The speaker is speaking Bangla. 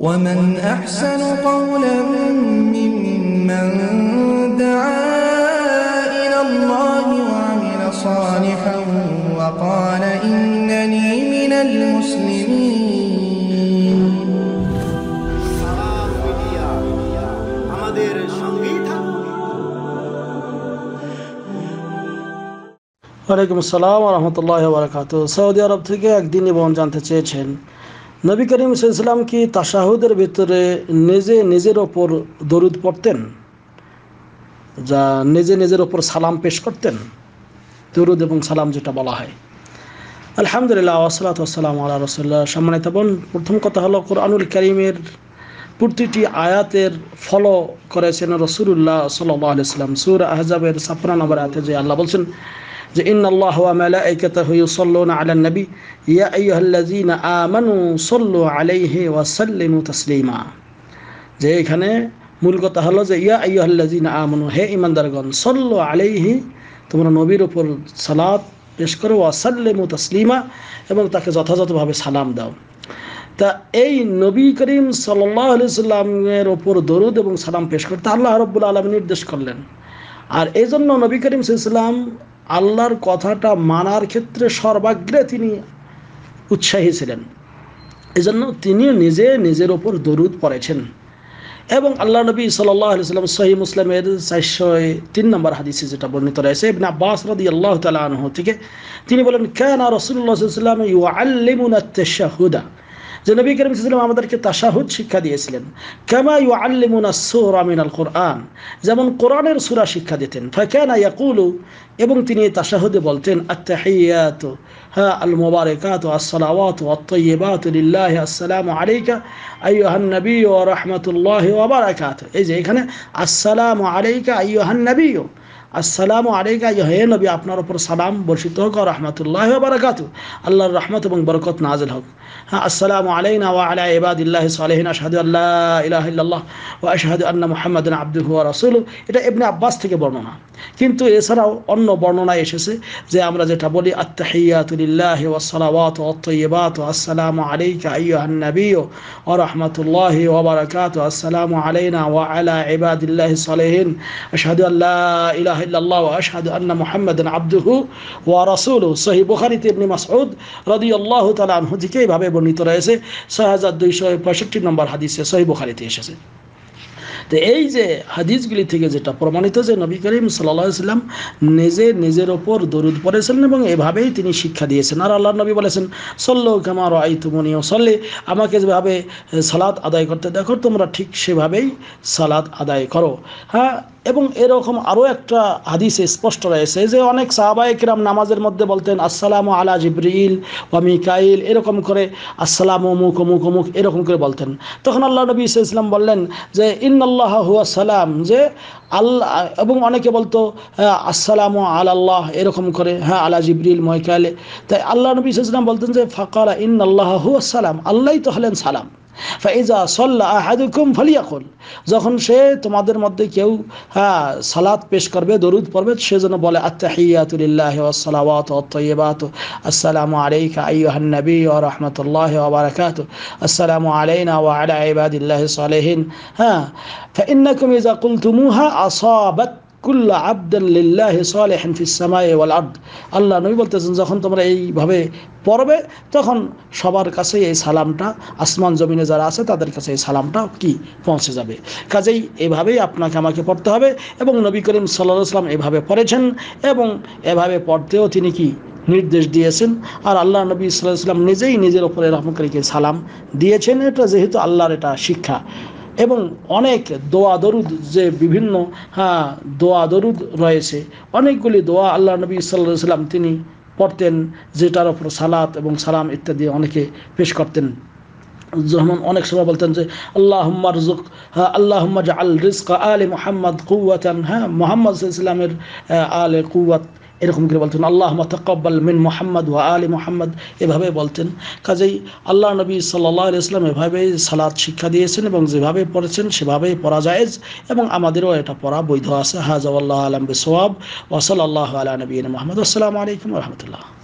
ومن أحسن قولا ممن دعا إلى الله وعمل صالحا وقال إنني من المسلمين ওয়ালাইকুম আসসালাম রহমতুল্লাহ বারাকাত সৌদি আরব থেকে একদিনই বোন জানতে চেয়েছেন নবী করিম সাল্লাম কি তাসাহুদের ভিতরে নিজে নিজের ওপর দরুদ পড়তেন যা নিজে নিজের ওপর সালাম পেশ করতেন দরুদ এবং সালাম যেটা বলা হয় আলহামদুলিল্লাহ ওসলাতাম আল্লাহ রসল্লাহ সম্মানিত বোন প্রথম কথা হলো কোরআনুল করিমের প্রতিটি আয়াতের ফলো করেছেন রসুল্লাহ সাল্লাহ আলিয়াল্লাম সুর আহজাবের সাপনা নম্বর আয়াতে যে আল্লাহ বলছেন যে ইন্নাল্লাহ মালাইকাতাহু ইউসাল্লুনা আলান নবী ইয়া আইয়ুহাল্লাযীনা আমানু সাল্লু আলাইহি ওয়া সাল্লিমু তাসলিমা যে এখানে মূল কথা হলো যে ইয়া আইয়ুহাল্লাযীনা আমানু হে ইমানদারগণ সল্ল আলাইহি তোমরা নবীর উপর সালাত পেশ করো ওয়া সাল্লিমু তাসলিমা এবং তাকে যথাযথভাবে সালাম দাও তা এই নবী করিম সাল্লাহ আলি সাল্লামের ওপর দরুদ এবং সালাম পেশ করতে আল্লাহ রব্বুল আলম নির্দেশ করলেন আর এই জন্য নবী করিম সাল্লাম আল্লাহর কথাটা মানার ক্ষেত্রে সর্বাগ্রে তিনি উৎসাহী ছিলেন এজন্য তিনিও নিজে নিজের ওপর দরুদ পড়েছেন এবং আল্লাহ নবী সাল্লাম সহি মুসলামের চারশো তিন নম্বর হাদিসে যেটা বর্ণিত রয়েছে ইবনে আব্বাস রদি আল্লাহ তালাহ থেকে তিনি বলেন কেন রসুল্লাহ ইউ আল্লিমুন হুদা যে নবী করিম সাল্লাম আমাদেরকে তাসাহুদ শিক্ষা দিয়েছিলেন কেমা ইউ আল্লিমুনা সৌর আমিন কোরআন যেমন কোরআনের সুরা শিক্ষা দিতেন ফাকানা ইয়াকুলু এবং তিনি তাসাহুদে বলতেন আত্তাহিয়াত হ্যাঁ আল মোবারকাত আসসালাওয়াত অত্তয়েবাত লিল্লাহ আসসালাম আলাইকা আইয়ুহান নবী ও রহমতুল্লাহ ওবারাকাত এই যে এখানে আসসালাম আলাইকা আইয়ুহান নবী আসসালাম আরেকা ইহে নবী আপনার ওপর সালাম বর্ষিত হোক রহমতুল্লাহ বারাকাতু আল্লাহর রহমত এবং বরকত নাজল হোক হ্যাঁ আসসালাম আলাইনা ওয়া আলা ইবাদিল্লাহ সালেহিন আশহাদু আল্লাহ ইলাহ ইল্লাল্লাহ ওয়া আশহাদু আন্না মুহাম্মাদান আবদুহু ওয়া রাসূলুহু এটা ইবনে আব্বাস থেকে বর্ণনা কিন্তু এছাড়াও অন্য বর্ণনায় এসেছে যে আমরা যেটা বলি আত্তাহিয়াতুলিল্লাহি ওয়াসসালাওয়াত ওয়াত আসসালাম আলাইকা আইয়ুহান নবী ওয়া রাহমাতুল্লাহি ওয়া বারাকাতু আসসালামু আলাইনা ওয়া আলা ইবাদিল্লাহি সলিহিন আশহাদু আল লা ইলাহা ইল্লাল্লাহ ওয়া আশহাদু আন্না মুহাম্মাদান আবদুহু ওয়া রাসূলুহু সহিহ বুখারীতে ইবনে মাসউদ রাদিয়াল্লাহু তাআলা আনহু থেকে এইভাবে বর্ণিত রয়েছে 6265 নম্বর হাদিসে সহিহ বুখারীতে এসেছে তো এই যে হাদিসগুলি থেকে যেটা প্রমাণিত যে নবী করিম সাল্লাম নিজে নিজের ওপর দরুদ পড়েছেন এবং এভাবেই তিনি শিক্ষা দিয়েছেন আর আল্লাহ নবী বলেছেন সল্লো কামার তুমনি ও সল্লে আমাকে যেভাবে সালাদ আদায় করতে দেখো তোমরা ঠিক সেভাবেই সালাদ আদায় করো হ্যাঁ এবং এরকম আরও একটা হাদিসে স্পষ্ট রয়েছে যে অনেক সাহাবায়িকরাম নামাজের মধ্যে বলতেন আসসালামু আলা জিব্রিল ওয়া মিকাইল এরকম করে আসসালাম অমুক অমুক অমুক এরকম করে বলতেন তখন আল্লাহ নবী ইসলাম বললেন যে ইন্নআল্লাহ হুয়া সালাম যে আল্লাহ এবং অনেকে বলতো হ্যাঁ আসসালামু আল্লাহ এরকম করে হ্যাঁ আলা জিব্রিল মহিকাইলে তাই আল্লাহ নবী ইসলাম বলতেন যে ফাকালা ইন্নআল্লাহ হুয়া সালাম আল্লাহই তো হলেন সালাম فإذا صلى أحدكم فليقل যখন সে তোমাদের মধ্যে কেউ হ্যাঁ সালাত পেশ করবে দরুদ পড়বে সে যেন বলে আত্তাহিয়াতু লিল্লাহি আত্তাহিয়াতুলিল্লাহ ওয়াসসালাওয়াত ওয়াত আসসালামু আলাইকা আইয়ুহান নবী ওয়া রাহমাতুল্লাহি ওয়া বারাকাতু আসসালামু আলাইনা ওয়া আলা ইবাদিল্লাহি সালিহিন হ্যাঁ فإنكم إذا قلتموها أصابت কুল্লা আবদাল্লিল্লাহ সালেহান ফিসামায় ওয়াল আব্দ আল্লাহ নবী বলতেছেন যখন তোমরা এইভাবে পড়বে তখন সবার কাছে এই সালামটা আসমান জমিনে যারা আছে তাদের কাছে এই সালামটা কি পৌঁছে যাবে কাজেই এভাবেই আপনাকে আমাকে পড়তে হবে এবং নবী করিম সাল্লা সাল্লাম এভাবে পড়েছেন এবং এভাবে পড়তেও তিনি কি নির্দেশ দিয়েছেন আর আল্লাহ নবী সাল্লাহ সাল্লাম নিজেই নিজের ওপরে রহমকারীকে সালাম দিয়েছেন এটা যেহেতু আল্লাহর এটা শিক্ষা এবং অনেক দোয়া দরুদ যে বিভিন্ন হ্যাঁ দোয়া দরুদ রয়েছে অনেকগুলি দোয়া আল্লাহ নবী সাল্লাহ সাল্লাম তিনি পড়তেন যেটার ওপর সালাত এবং সালাম ইত্যাদি অনেকে পেশ করতেন যেমন অনেক সময় বলতেন যে আল্লাহ রুক হ্যাঁ, আল্লাহ আল রিস্ক আলে মোহাম্মদ কুয়াতান হ্যাঁ মোহাম্মদ ইসলামের আলে কুয়াত এরকম করে বলতেন আল্লাহ মতকব্বাল মিন মোহাম্মদ ওয়া আলী মোহাম্মদ এভাবে বলতেন কাজেই আল্লাহ নবী সাল্লাহ ইসলাম এভাবেই সালাদ শিক্ষা দিয়েছেন এবং যেভাবে পড়েছেন সেভাবেই পড়া জায়েজ এবং আমাদেরও এটা পড়া বৈধ আছে হাজ আল্লাহ আলম বিসোয়াব ওসল আল্লাহ আলা নবীন মোহাম্মদ আসসালামু আলাইকুম রহমতুল্লাহ